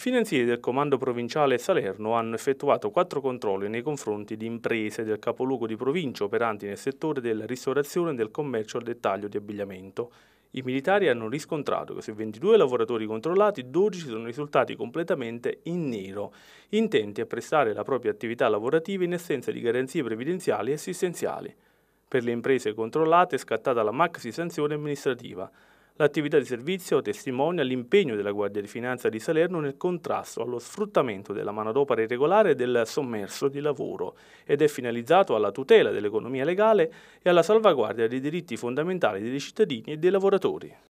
I finanzieri del Comando Provinciale Salerno hanno effettuato quattro controlli nei confronti di imprese del capoluogo di provincia operanti nel settore della ristorazione e del commercio al dettaglio di abbigliamento. I militari hanno riscontrato che su 22 lavoratori controllati, 12 sono risultati completamente in nero, intenti a prestare la propria attività lavorativa in assenza di garanzie previdenziali e assistenziali. Per le imprese controllate è scattata la maxi sanzione amministrativa l'attività di servizio testimonia l'impegno della Guardia di Finanza di Salerno nel contrasto allo sfruttamento della manodopera irregolare e del sommerso di lavoro ed è finalizzato alla tutela dell'economia legale e alla salvaguardia dei diritti fondamentali dei cittadini e dei lavoratori.